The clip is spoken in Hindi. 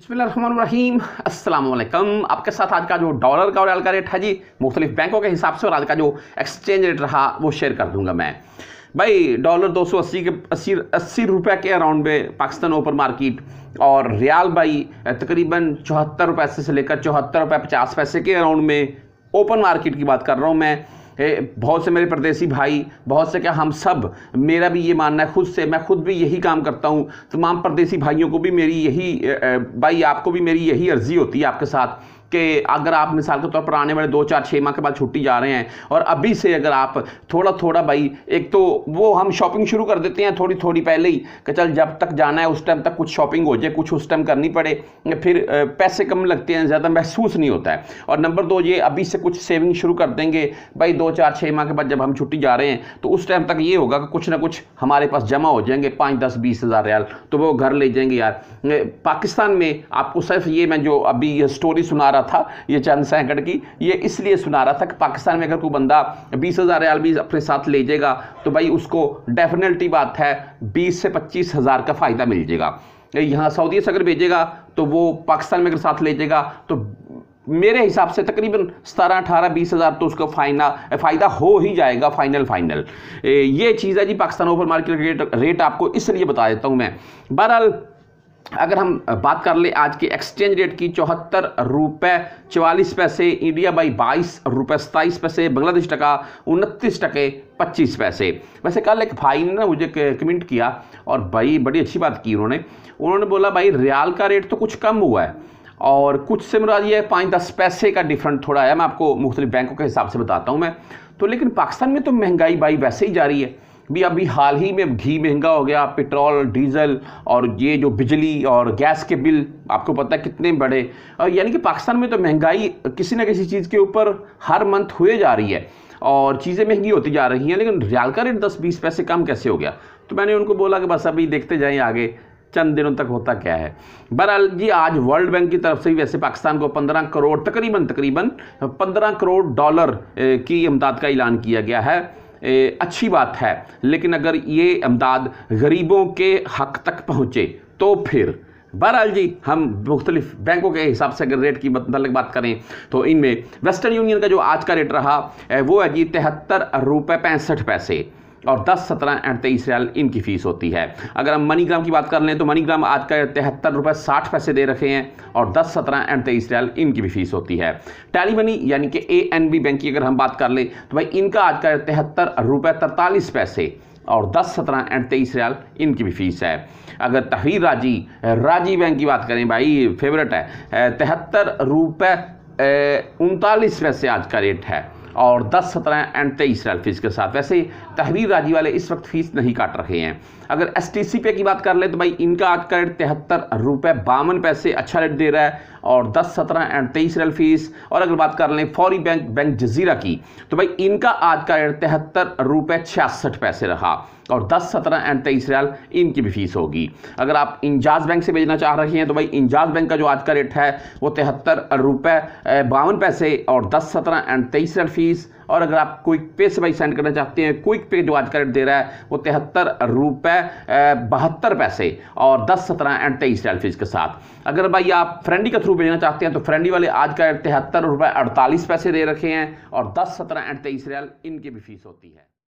अस्सलाम वालेकुम आपके साथ आज का जो डॉलर का और का रेट है जी मुख्तलिफ बैंकों के हिसाब से और आज का जो एक्सचेंज रेट रहा वो शेयर कर दूंगा मैं भाई डॉलर 280 के अस्सी अस्सी रुपये के अराउंड में पाकिस्तान ओपन मार्केट और रियाल भाई तकरीबन चौहत्तर पैसे से लेकर चौहत्तर रुपये पचास पैसे के अराउंड में ओपन मार्केट की बात कर रहा हूँ मैं बहुत से मेरे प्रदेशी भाई बहुत से क्या हम सब मेरा भी ये मानना है खुद से मैं खुद भी यही काम करता हूँ तमाम प्रदेशी भाइयों को भी मेरी यही भाई आपको भी मेरी यही अर्जी होती है आपके साथ कि अगर आप मिसाल के तौर पर आने वाले दो चार छः माह के बाद छुट्टी जा रहे हैं और अभी से अगर आप थोड़ा थोड़ा भाई एक तो वो हम शॉपिंग शुरू कर देते हैं थोड़ी थोड़ी पहले ही कि चल जब तक जाना है उस टाइम तक कुछ शॉपिंग हो जाए कुछ उस टाइम करनी पड़े फिर पैसे कम लगते हैं ज़्यादा महसूस नहीं होता है और नंबर दो ये अभी से कुछ सेविंग शुरू कर देंगे भाई दो चार छः माह के बाद जब हम छुट्टी जा रहे हैं तो उस टाइम तक ये होगा कि कुछ ना कुछ हमारे पास जमा हो जाएंगे पाँच दस बीस हज़ार रियाल तो वो घर ले जाएंगे यार पाकिस्तान में आपको सिर्फ ये मैं जो अभी स्टोरी सुना रहा रहा था ये चंद सैकड़ की ये इसलिए सुना रहा था कि पाकिस्तान में अगर कोई बंदा बीस हज़ार रियाल भी अपने साथ ले जाएगा तो भाई उसको डेफिनेटली बात है बीस से पच्चीस हज़ार का फ़ायदा मिल जाएगा यहाँ सऊदी से अगर भेजेगा तो वो पाकिस्तान में अगर साथ ले जाएगा तो मेरे हिसाब से तकरीबन सतारह अठारह बीस हज़ार तो उसका फाइना फ़ायदा हो ही जाएगा फाइनल फाइनल ये चीज़ है जी Pakistan open market rate rate आपको इसलिए बता देता हूँ मैं बहरहाल अगर हम बात कर ले आज के एक्सचेंज रेट की चौहत्तर रुपये चवालीस पैसे इंडिया बाई बाईस रुपये सताईस पैसे बांग्लादेश टका उनतीस टके पच्चीस पैसे वैसे कल एक भाई ने ना मुझे कमेंट किया और भाई बड़ी अच्छी बात की उन्होंने उन्होंने बोला भाई रियाल का रेट तो कुछ कम हुआ है और कुछ से मुराद ये पाँच दस पैसे का डिफरेंट थोड़ा आया मैं आपको मुख्तलिफ बैंकों के हिसाब से बताता हूँ मैं तो लेकिन पाकिस्तान में तो महंगाई भाई वैसे ही जारी है भी अभी हाल ही में घी महंगा हो गया पेट्रोल डीजल और ये जो बिजली और गैस के बिल आपको पता है कितने बड़े यानी कि पाकिस्तान में तो महंगाई किसी न किसी चीज़ के ऊपर हर मंथ हुए जा रही है और चीज़ें महंगी होती जा रही हैं लेकिन रियाल का रेट दस बीस पैसे कम कैसे हो गया तो मैंने उनको बोला कि बस अभी देखते जाएँ आगे चंद दिनों तक होता क्या है बहरहाल जी आज वर्ल्ड बैंक की तरफ से वैसे पाकिस्तान को 15 करोड़ तकरीबन तकरीबन 15 करोड़ डॉलर की इमदाद का ऐलान किया गया है अच्छी बात है लेकिन अगर ये इमदाद गरीबों के हक तक पहुँचे तो फिर बहरहाल जी हम मुख्तलिफ बैंकों के हिसाब से अगर रेट की मतलब बात करें तो इनमें वेस्टर्न यूनियन का जो आज का रेट रहा वो है जी तिहत्तर रुपये पैंसठ पैसे और दस सत्रह एंड तेईस रियाल इनकी फ़ीस होती है अगर हम मनीग्राम की बात कर लें तो मनीग्राम आज का तिहत्तर रुपये साठ पैसे दे रखे हैं और दस सत्रह एंड तेईस रियाल इनकी भी फ़ीस होती है टैली मनी यानी कि ए एन बी बैंक की अगर हम बात कर लें तो भाई इनका आज का तिहत्तर रुपये तरतालीस पैसे और 10, 17 एंड तेईस रियाल इनकी भी फीस है अगर तहरीर राजी राजी बैंक की बात करें भाई फेवरेट है तिहत्तर रुपये उनतालीस पैसे आज का रेट है और दस सत्रह एंड तेईस साल फीस के साथ वैसे तहरीर राजी वाले इस वक्त फीस नहीं काट रहे हैं अगर एस टी सी पे की बात कर ले तो भाई इनका आज का रेट तिहत्तर रुपये बावन पैसे अच्छा रेट दे रहा है और दस सत्रह एंड तेईस रेल फीस और अगर बात कर लें फौरी बैंक बैंक जजीरा की तो भाई इनका आज का रेट तिहत्तर रुपये छियासठ पैसे रहा और 10, 17 एंड 23 रैल इनकी भी फीस होगी अगर आप इंजाज बैंक से भेजना चाह रहे हैं तो भाई इंजाज बैंक का जो आज का रेट है वो तिहत्तर रुपये बावन पैसे और दस सत्रह एंड तेईस रैल फीस बीस और अगर आप क्विक पे से भाई सेंड करना चाहते हैं क्विक पे जो आज का रेट दे रहा है वो तिहत्तर रुपये बहत्तर पैसे और दस सत्रह एंड तेईस डायल फीस के साथ अगर भाई आप फ्रेंडी के थ्रू भेजना चाहते हैं तो फ्रेंडी वाले आज का रेट तिहत्तर रुपये अड़तालीस पैसे दे रखे हैं और दस सत्रह एंड तेईस रियल इनकी भी फीस होती है